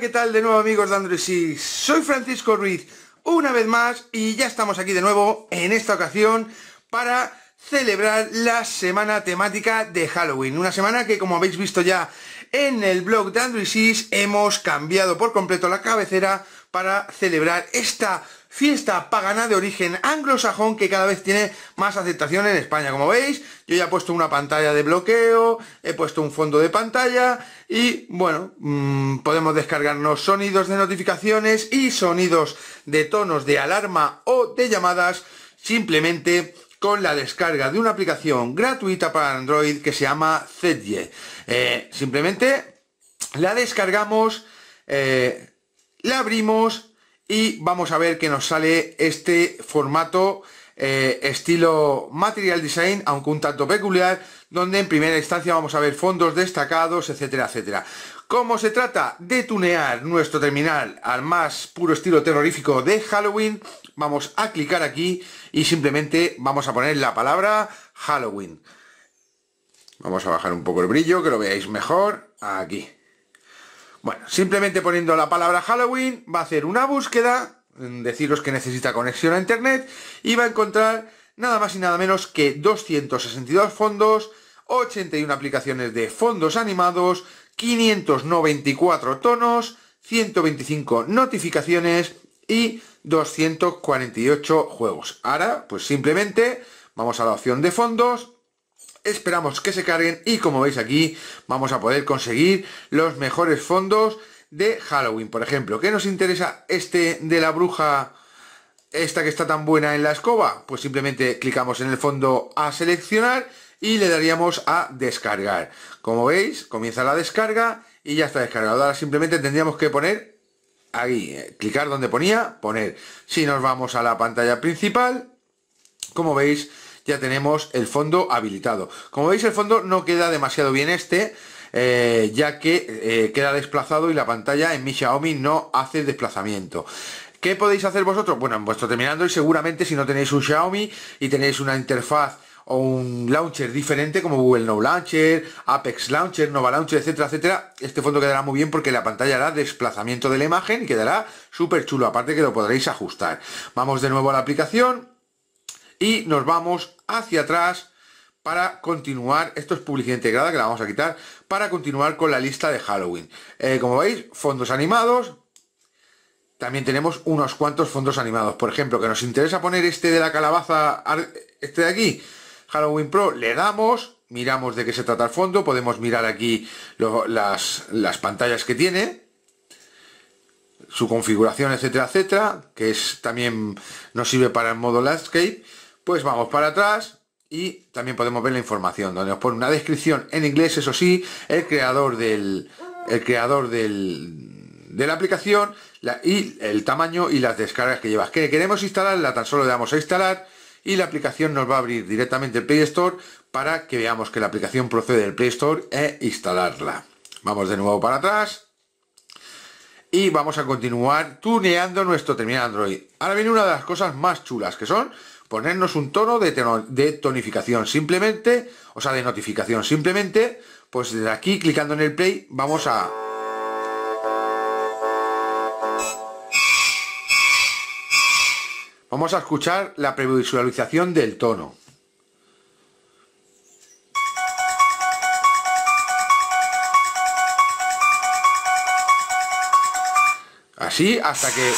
¿qué tal de nuevo amigos de Android Soy Francisco Ruiz una vez más y ya estamos aquí de nuevo en esta ocasión para celebrar la semana temática de Halloween. Una semana que como habéis visto ya en el blog de Android hemos cambiado por completo la cabecera para celebrar esta fiesta pagana de origen anglosajón que cada vez tiene más aceptación en España. Como veis, yo ya he puesto una pantalla de bloqueo, he puesto un fondo de pantalla y, bueno, mm, podemos descargarnos sonidos de notificaciones y sonidos de tonos de alarma o de llamadas simplemente con la descarga de una aplicación gratuita para Android que se llama Zedge. Eh, simplemente la descargamos, eh, la abrimos, y vamos a ver que nos sale este formato eh, estilo Material Design, aunque un tanto peculiar, donde en primera instancia vamos a ver fondos destacados, etcétera, etcétera. Como se trata de tunear nuestro terminal al más puro estilo terrorífico de Halloween, vamos a clicar aquí y simplemente vamos a poner la palabra Halloween. Vamos a bajar un poco el brillo, que lo veáis mejor, aquí. Bueno, simplemente poniendo la palabra Halloween va a hacer una búsqueda, mm, deciros que necesita conexión a internet y va a encontrar nada más y nada menos que 262 fondos, 81 aplicaciones de fondos animados, 594 tonos, 125 notificaciones y 248 juegos. Ahora, pues simplemente vamos a la opción de fondos, esperamos que se carguen y como veis aquí vamos a poder conseguir los mejores fondos de Halloween, por ejemplo. ¿Qué nos interesa este de la bruja, esta que está tan buena en la escoba? Pues simplemente clicamos en el fondo a seleccionar y le daríamos a descargar. Como veis, comienza la descarga y ya está descargado. Ahora simplemente tendríamos que poner ahí, eh, clicar donde ponía, poner. Si nos vamos a la pantalla principal, como veis, ya tenemos el fondo habilitado. Como veis el fondo no queda demasiado bien este, eh, ya que eh, queda desplazado y la pantalla en mi Xiaomi no hace desplazamiento. ¿Qué podéis hacer vosotros? Bueno, en vuestro terminando y seguramente si no tenéis un Xiaomi y tenéis una interfaz o un launcher diferente como Google No Launcher, Apex Launcher, Nova Launcher, etcétera, etcétera, este fondo quedará muy bien porque la pantalla hará desplazamiento de la imagen y quedará súper chulo, aparte que lo podréis ajustar. Vamos de nuevo a la aplicación y nos vamos hacia atrás para continuar, esto es publicidad integrada que la vamos a quitar, para continuar con la lista de Halloween. Eh, como veis, fondos animados, también tenemos unos cuantos fondos animados. Por ejemplo, que nos interesa poner este de la calabaza, este de aquí, Halloween Pro, le damos, miramos de qué se trata el fondo, podemos mirar aquí las, las pantallas que tiene, su configuración, etcétera, etcétera, que es también nos sirve para el modo landscape pues vamos para atrás y también podemos ver la información, donde nos pone una descripción en inglés, eso sí, el creador del, el creador del, de la aplicación y el tamaño y las descargas que llevas. Que queremos instalarla, tan solo le damos a instalar y la aplicación nos va a abrir directamente el Play Store para que veamos que la aplicación procede del Play Store e instalarla. Vamos de nuevo para atrás y vamos a continuar tuneando nuestro terminal Android. Ahora viene una de las cosas más chulas que son ponernos un tono de, tonificación simplemente, o sea, de notificación simplemente, pues desde aquí clicando en el play vamos a... Vamos a escuchar la previsualización del tono. Así hasta que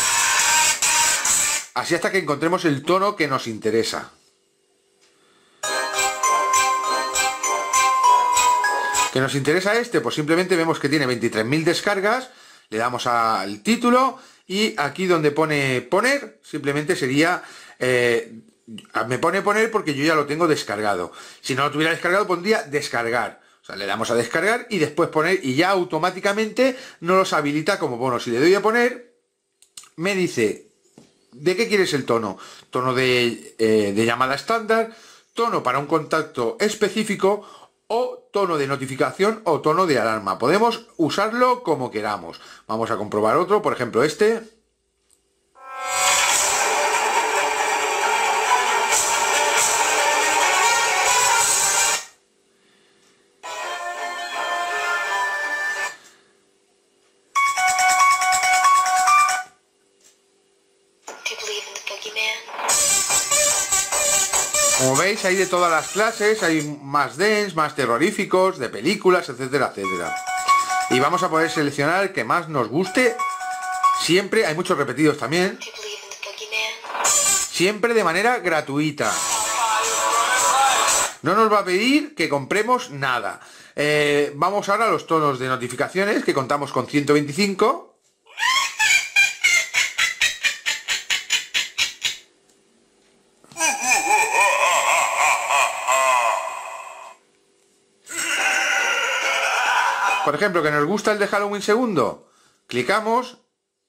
Así hasta que encontremos el tono que nos interesa. ¿Que nos interesa este? Pues simplemente vemos que tiene 23.000 descargas, le damos al título y aquí donde pone poner, simplemente sería... Eh, me pone poner porque yo ya lo tengo descargado. Si no lo tuviera descargado pondría descargar. O sea, le damos a descargar y después poner y ya automáticamente no los habilita como bono. Si le doy a poner, me dice ¿De qué quieres el tono? Tono de, eh, de llamada estándar, tono para un contacto específico o tono de notificación o tono de alarma. Podemos usarlo como queramos. Vamos a comprobar otro, por ejemplo este. Como veis hay de todas las clases, hay más dens, más terroríficos, de películas, etcétera, etcétera. Y vamos a poder seleccionar el que más nos guste. Siempre, hay muchos repetidos también. Siempre de manera gratuita. No nos va a pedir que compremos nada. Eh, vamos ahora a los tonos de notificaciones, que contamos con 125. Por ejemplo, que nos gusta el de Halloween segundo. Clicamos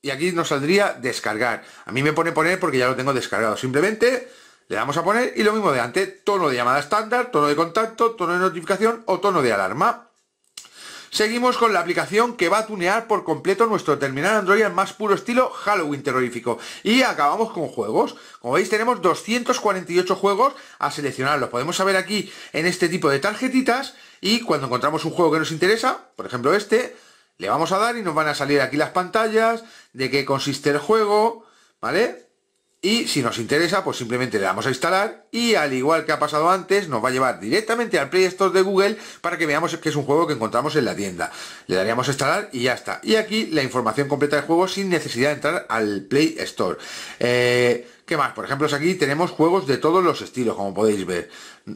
y aquí nos saldría descargar. A mí me pone poner porque ya lo tengo descargado. Simplemente le damos a poner y lo mismo de antes. Tono de llamada estándar, tono de contacto, tono de notificación o tono de alarma. Seguimos con la aplicación que va a tunear por completo nuestro terminal Android al más puro estilo Halloween terrorífico. Y acabamos con juegos. Como veis tenemos 248 juegos a seleccionar. Lo podemos saber aquí en este tipo de tarjetitas y cuando encontramos un juego que nos interesa, por ejemplo este, le vamos a dar y nos van a salir aquí las pantallas de qué consiste el juego, ¿vale? Y si nos interesa, pues simplemente le damos a instalar y al igual que ha pasado antes, nos va a llevar directamente al Play Store de Google para que veamos que es un juego que encontramos en la tienda. Le daríamos a instalar y ya está. Y aquí la información completa del juego sin necesidad de entrar al Play Store. Eh, ¿Qué más? Por ejemplo, aquí tenemos juegos de todos los estilos, como podéis ver. Eh,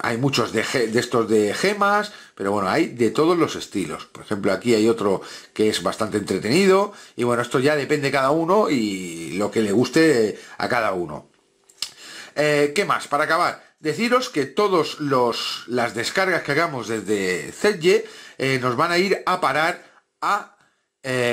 hay muchos de, estos de gemas, pero bueno, hay de todos los estilos. Por ejemplo, aquí hay otro que es bastante entretenido. Y bueno, esto ya depende cada uno y lo que le guste a cada uno. Eh, ¿Qué más? Para acabar, deciros que todas las descargas que hagamos desde ZG eh, nos van a ir a parar a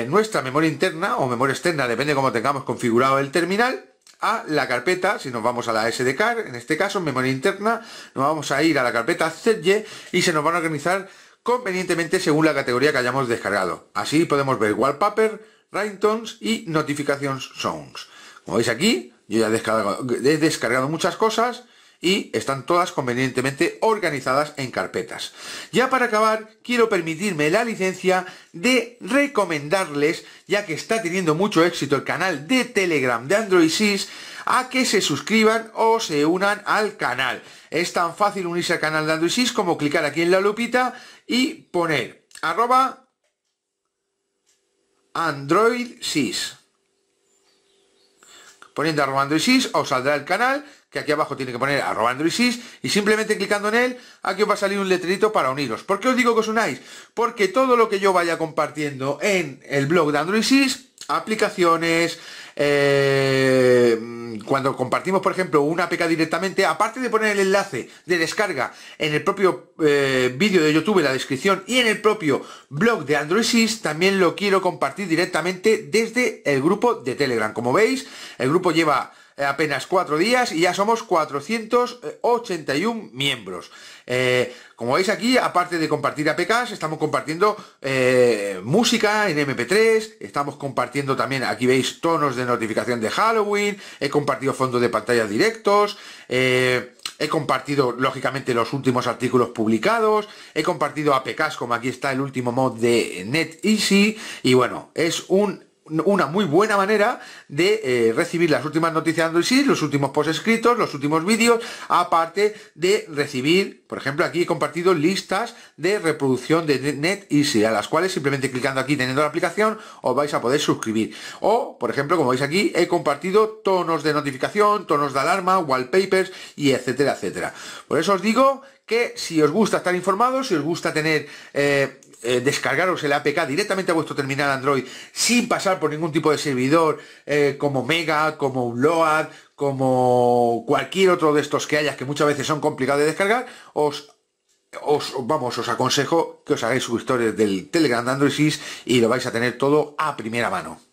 nuestra memoria interna o memoria externa, depende de cómo tengamos configurado el terminal a la carpeta, si nos vamos a la SDK, en este caso, memoria interna, nos vamos a ir a la carpeta ZY y se nos van a organizar convenientemente según la categoría que hayamos descargado. Así podemos ver wallpaper, ringtones y notifications Songs Como veis aquí, yo ya descargado, he descargado muchas cosas y están todas convenientemente organizadas en carpetas. Ya para acabar, quiero permitirme la licencia de recomendarles, ya que está teniendo mucho éxito el canal de Telegram de Android Sys a que se suscriban o se unan al canal. Es tan fácil unirse al canal de Android Sys como clicar aquí en la lupita y poner arroba Android sys poniendo arroba AndroidSys os saldrá el canal, que aquí abajo tiene que poner arroba Android y simplemente clicando en él, aquí os va a salir un letrerito para uniros. ¿Por qué os digo que os unáis? Porque todo lo que yo vaya compartiendo en el blog de Android aplicaciones, eh, cuando compartimos, por ejemplo, una APK directamente, aparte de poner el enlace de descarga en el propio eh, vídeo de YouTube, en la descripción y en el propio blog de Android 6, también lo quiero compartir directamente desde el grupo de Telegram. Como veis, el grupo lleva eh, apenas cuatro días y ya somos 481 miembros. Eh, como veis aquí, aparte de compartir APKs, estamos compartiendo eh, música en MP3, estamos compartiendo también, aquí veis, tonos de notificación de Halloween, he compartido fondos de pantalla directos, he compartido, lógicamente, los últimos artículos publicados, he compartido APKs, como aquí está el último mod de NetEasy, y bueno, es un una muy buena manera de eh, recibir las últimas noticias de Android los últimos posts escritos, los últimos vídeos, aparte de recibir, por ejemplo, aquí he compartido listas de reproducción de NetEasy, a las cuales simplemente clicando aquí teniendo la aplicación os vais a poder suscribir. O, por ejemplo, como veis aquí, he compartido tonos de notificación, tonos de alarma, wallpapers y etcétera, etcétera. Por eso os digo que si os gusta estar informados, si os gusta tener eh, eh, descargaros el APK directamente a vuestro terminal Android sin pasar por ningún tipo de servidor eh, como Mega, como Upload como cualquier otro de estos que hayas que muchas veces son complicados de descargar, os vamos, os aconsejo que os hagáis historia del Telegram de Android y lo vais a tener todo a primera mano.